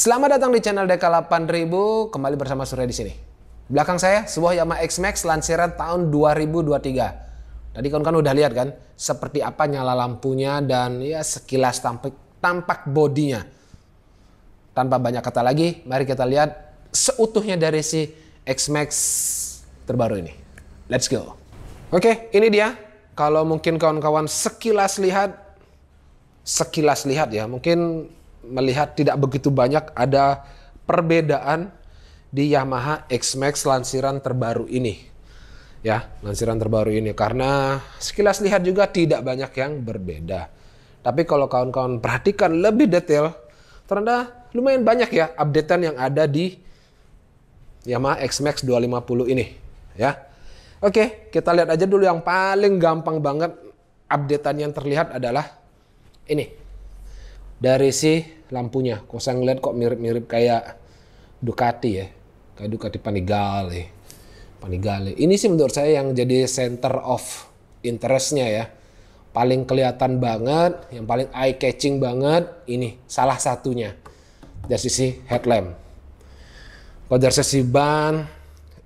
Selamat datang di channel DK 8000, kembali bersama Surya di sini. Belakang saya sebuah Yamaha X-Max lansiran tahun 2023. Tadi kan kan udah lihat kan seperti apa nyala lampunya dan ya sekilas tampak tampak bodinya. Tanpa banyak kata lagi, mari kita lihat seutuhnya dari si X-Max terbaru ini. Let's go. Oke, ini dia. Kalau mungkin kawan-kawan sekilas lihat sekilas lihat ya, mungkin melihat tidak begitu banyak ada perbedaan di Yamaha X-Max lansiran terbaru ini. Ya, lansiran terbaru ini karena sekilas lihat juga tidak banyak yang berbeda. Tapi kalau kawan-kawan perhatikan lebih detail, ternyata lumayan banyak ya updatean yang ada di Yamaha X-Max 250 ini, ya. Oke, kita lihat aja dulu yang paling gampang banget updatean yang terlihat adalah ini dari si lampunya. Kok saya ngeliat kok mirip-mirip kayak Ducati ya. Kayak Ducati Panigale. Panigale. Ini sih menurut saya yang jadi center of interestnya ya. Paling kelihatan banget, yang paling eye catching banget ini salah satunya dari sisi headlamp. Kalau dari sisi ban,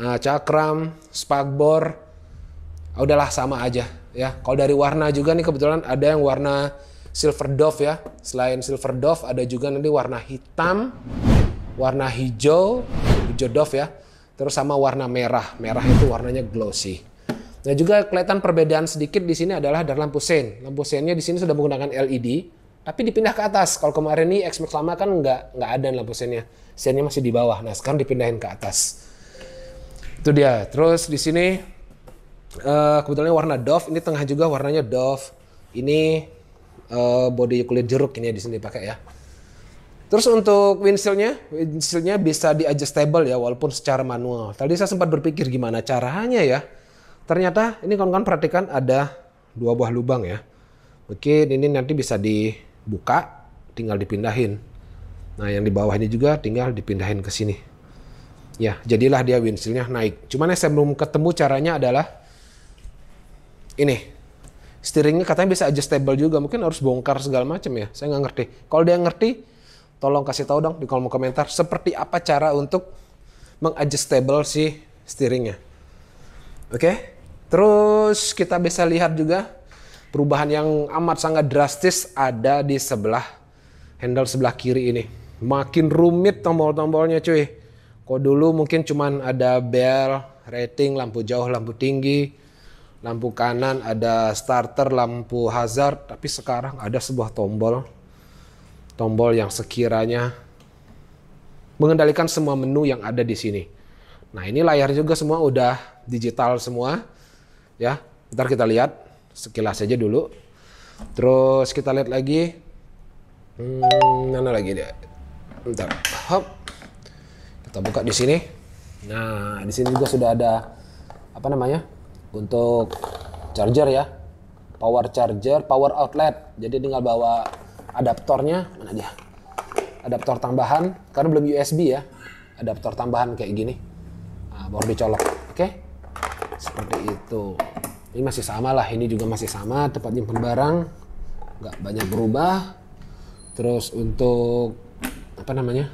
eh, cakram, spakbor, ah, udahlah sama aja ya. Kalau dari warna juga nih kebetulan ada yang warna silver dove ya. Selain silver dove ada juga nanti warna hitam, warna hijau, hijau dove ya. Terus sama warna merah. Merah itu warnanya glossy. Nah juga kelihatan perbedaan sedikit di sini adalah dari lampu sein. Lampu seinnya di sini sudah menggunakan LED, tapi dipindah ke atas. Kalau kemarin ini X-Max lama kan nggak nggak ada lampu seinnya. Seinnya masih di bawah. Nah sekarang dipindahin ke atas. Itu dia. Terus di sini uh, kebetulan warna Dove, ini tengah juga warnanya Dove. Ini uh, body kulit jeruk ini ya di sini pakai ya. Terus untuk windshieldnya, windshieldnya bisa di adjustable ya walaupun secara manual. Tadi saya sempat berpikir gimana caranya ya. Ternyata ini kawan-kawan perhatikan ada dua buah lubang ya. Mungkin ini nanti bisa dibuka, tinggal dipindahin. Nah yang di bawah ini juga tinggal dipindahin ke sini. Ya jadilah dia windshieldnya naik. Cuman yang saya belum ketemu caranya adalah ini steeringnya katanya bisa adjustable juga mungkin harus bongkar segala macam ya saya nggak ngerti kalau dia ngerti tolong kasih tahu dong di kolom komentar seperti apa cara untuk mengadjustable si steeringnya oke okay? terus kita bisa lihat juga perubahan yang amat sangat drastis ada di sebelah handle sebelah kiri ini makin rumit tombol-tombolnya cuy kok dulu mungkin cuman ada bell rating lampu jauh lampu tinggi lampu kanan ada starter lampu hazard tapi sekarang ada sebuah tombol tombol yang sekiranya mengendalikan semua menu yang ada di sini. Nah, ini layar juga semua udah digital semua. Ya, ntar kita lihat sekilas aja dulu. Terus kita lihat lagi hmm, mana lagi dia? Ntar. Hop. Kita buka di sini. Nah, di sini juga sudah ada apa namanya? untuk charger ya power charger power outlet jadi tinggal bawa adaptornya mana dia adaptor tambahan karena belum USB ya adaptor tambahan kayak gini nah, baru dicolok oke okay? seperti itu ini masih sama lah ini juga masih sama tempat nyimpan barang nggak banyak berubah terus untuk apa namanya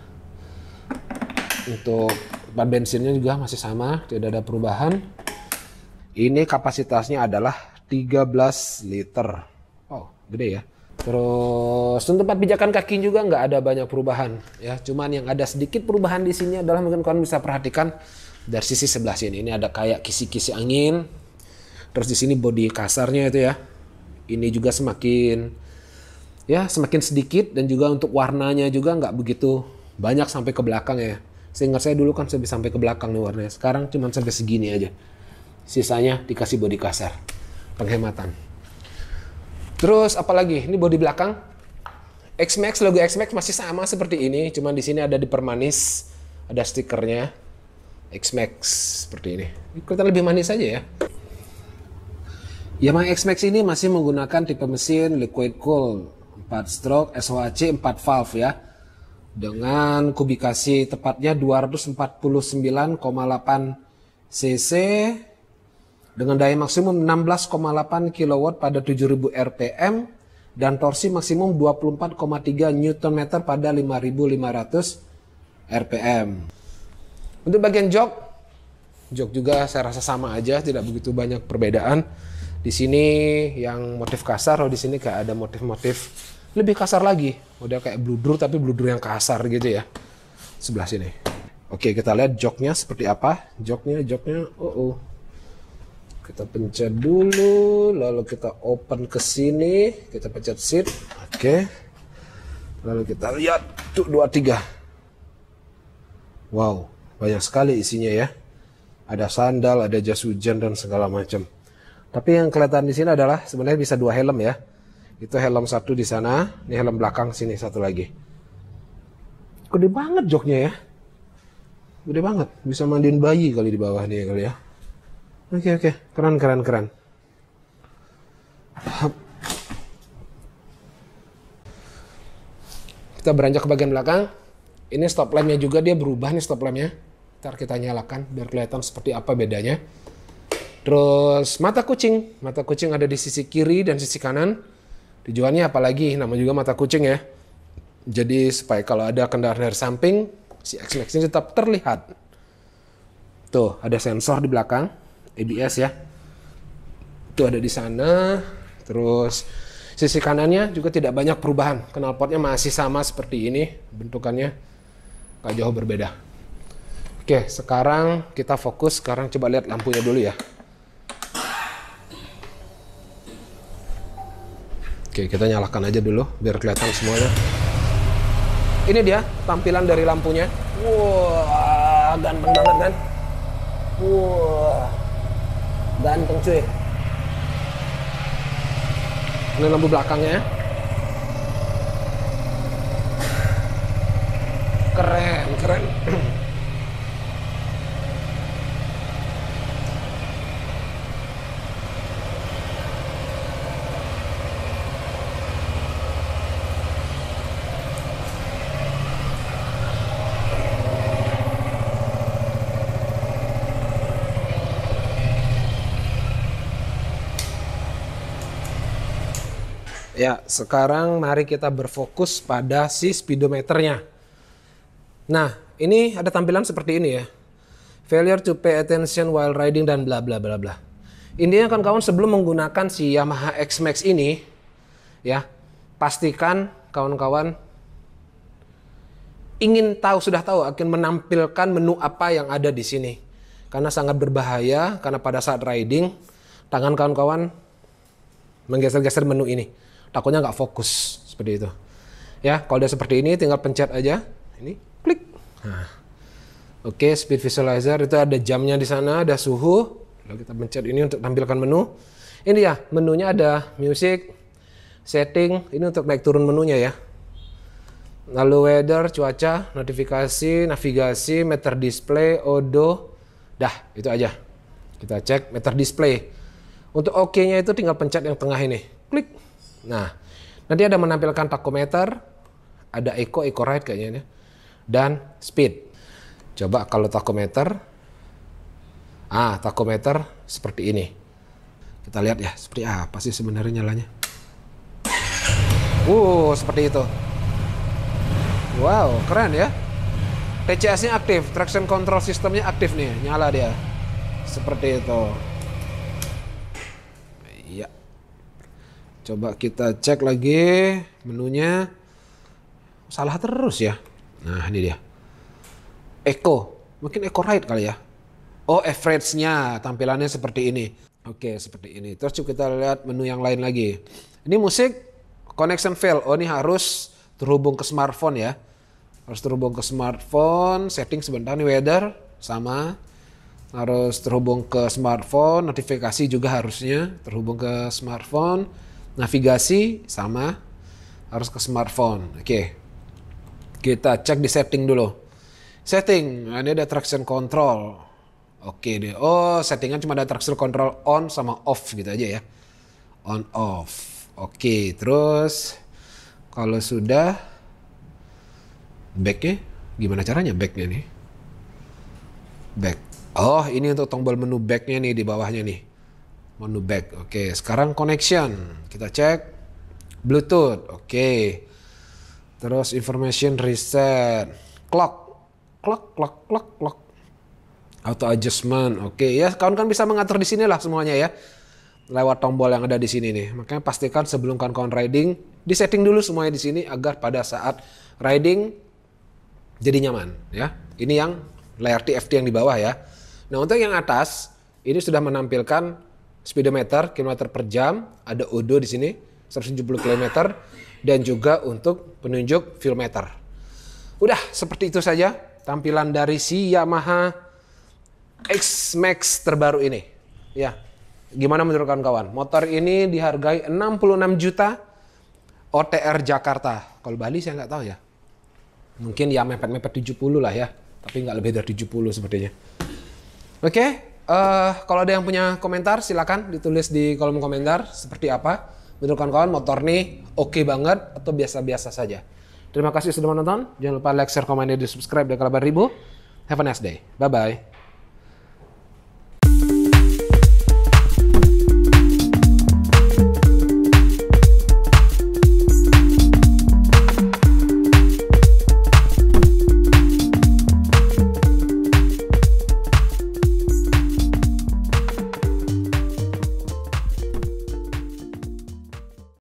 untuk tempat bensinnya juga masih sama tidak ada perubahan ini kapasitasnya adalah 13 liter. Oh, gede ya. Terus untuk tempat pijakan kaki juga nggak ada banyak perubahan ya. Cuman yang ada sedikit perubahan di sini adalah mungkin kalian bisa perhatikan dari sisi sebelah sini. Ini ada kayak kisi-kisi angin. Terus di sini bodi kasarnya itu ya. Ini juga semakin ya semakin sedikit dan juga untuk warnanya juga nggak begitu banyak sampai ke belakang ya. Seingat saya dulu kan sampai sampai ke belakang nih warnanya. Sekarang cuman sampai segini aja sisanya dikasih body kasar. Penghematan. Terus apalagi? Ini body belakang. xmax logo xmax masih sama seperti ini, cuman di sini ada dipermanis, ada stikernya. xmax seperti ini. Kita lebih manis saja ya. Yamaha xmax ini masih menggunakan tipe mesin liquid cool 4 stroke SOHC 4 valve ya dengan kubikasi tepatnya 249,8 cc dengan daya maksimum 16,8 kW pada 7000 rpm dan torsi maksimum 24,3 Nm pada 5500 rpm. Untuk bagian jok, jok juga saya rasa sama aja, tidak begitu banyak perbedaan. Di sini yang motif kasar, oh, di sini kayak ada motif-motif lebih kasar lagi. Udah kayak bludru, tapi bludru yang kasar gitu ya. Sebelah sini. Oke, kita lihat joknya seperti apa. Joknya, joknya, oh, uh-uh. oh kita pencet dulu lalu kita open ke sini kita pencet shift oke okay. lalu kita lihat tuh dua tiga wow banyak sekali isinya ya ada sandal ada jas hujan dan segala macam tapi yang kelihatan di sini adalah sebenarnya bisa dua helm ya itu helm satu di sana ini helm belakang sini satu lagi gede banget joknya ya gede banget bisa mandiin bayi kali di bawah nih kali ya Oke okay, oke, okay. keren keren keren. Kita beranjak ke bagian belakang. Ini stop lampnya juga dia berubah nih stop lampnya. Ntar kita nyalakan biar kelihatan seperti apa bedanya. Terus mata kucing, mata kucing ada di sisi kiri dan sisi kanan. Tujuannya lagi? nama juga mata kucing ya. Jadi supaya kalau ada kendaraan dari samping, si X-Max ini tetap terlihat. Tuh, ada sensor di belakang. ABS ya itu ada di sana terus sisi kanannya juga tidak banyak perubahan knalpotnya masih sama seperti ini bentukannya nggak jauh berbeda oke sekarang kita fokus sekarang coba lihat lampunya dulu ya oke kita nyalakan aja dulu biar kelihatan semuanya ini dia tampilan dari lampunya wow ganteng banget kan wow ganteng cuy ini lampu belakangnya ya. keren keren Ya, sekarang mari kita berfokus pada si speedometernya. Nah, ini ada tampilan seperti ini ya. Failure to pay attention while riding dan bla bla bla bla. Intinya kan kawan sebelum menggunakan si Yamaha X Max ini, ya pastikan kawan-kawan ingin tahu sudah tahu akan menampilkan menu apa yang ada di sini. Karena sangat berbahaya karena pada saat riding tangan kawan-kawan menggeser-geser menu ini takutnya nggak fokus seperti itu. Ya, kalau udah seperti ini tinggal pencet aja. Ini klik. Nah. Oke, speed visualizer itu ada jamnya di sana, ada suhu. Lalu kita pencet ini untuk tampilkan menu. Ini ya, menunya ada music, setting, ini untuk naik turun menunya ya. Lalu weather, cuaca, notifikasi, navigasi, meter display, odo. Dah, itu aja. Kita cek meter display. Untuk oke-nya itu tinggal pencet yang tengah ini. Klik. Nah, nanti ada menampilkan takometer, ada eco, eco ride kayaknya, ini, dan speed. Coba kalau takometer, ah takometer seperti ini. Kita lihat ya, seperti apa sih sebenarnya nyalanya. Wow, uh, seperti itu. Wow, keren ya. TCS-nya aktif, traction control sistemnya aktif nih, nyala dia. Seperti itu. Iya. Coba kita cek lagi menunya. Salah terus ya. Nah, ini dia. Eco. Mungkin Eco Right kali ya. Oh, average-nya tampilannya seperti ini. Oke, seperti ini. Terus kita lihat menu yang lain lagi. Ini musik connection fail. Oh, ini harus terhubung ke smartphone ya. Harus terhubung ke smartphone, setting sebentar nih weather sama harus terhubung ke smartphone, notifikasi juga harusnya terhubung ke smartphone navigasi sama harus ke smartphone. Oke. Kita cek di setting dulu. Setting, nah, ini ada traction control. Oke deh. Oh, settingan cuma ada traction control on sama off gitu aja ya. On off. Oke, terus kalau sudah backnya gimana caranya backnya nih? Back. Oh, ini untuk tombol menu backnya nih di bawahnya nih menu back. Oke, sekarang connection. Kita cek Bluetooth. Oke. Terus information reset. Clock. Clock, clock, clock, clock. Auto adjustment. Oke, ya kawan kan bisa mengatur di sinilah semuanya ya. Lewat tombol yang ada di sini nih. Makanya pastikan sebelum kawan-kawan riding, setting dulu semuanya di sini agar pada saat riding jadi nyaman ya. Ini yang layar TFT yang di bawah ya. Nah, untuk yang atas ini sudah menampilkan speedometer kilometer per jam, ada odo di sini 170 km dan juga untuk penunjuk fuel meter. Udah seperti itu saja tampilan dari si Yamaha X Max terbaru ini. Ya. Gimana menurut kawan-kawan? Motor ini dihargai 66 juta OTR Jakarta. Kalau Bali saya nggak tahu ya. Mungkin ya mepet-mepet 70 lah ya. Tapi nggak lebih dari 70 sepertinya. Oke, okay? Uh, kalau ada yang punya komentar silakan ditulis di kolom komentar seperti apa. Menurut kawan-kawan motor nih oke okay banget atau biasa-biasa saja. Terima kasih sudah menonton. Jangan lupa like, share, komen, dan subscribe dan baru ribu. Have a nice day. Bye-bye.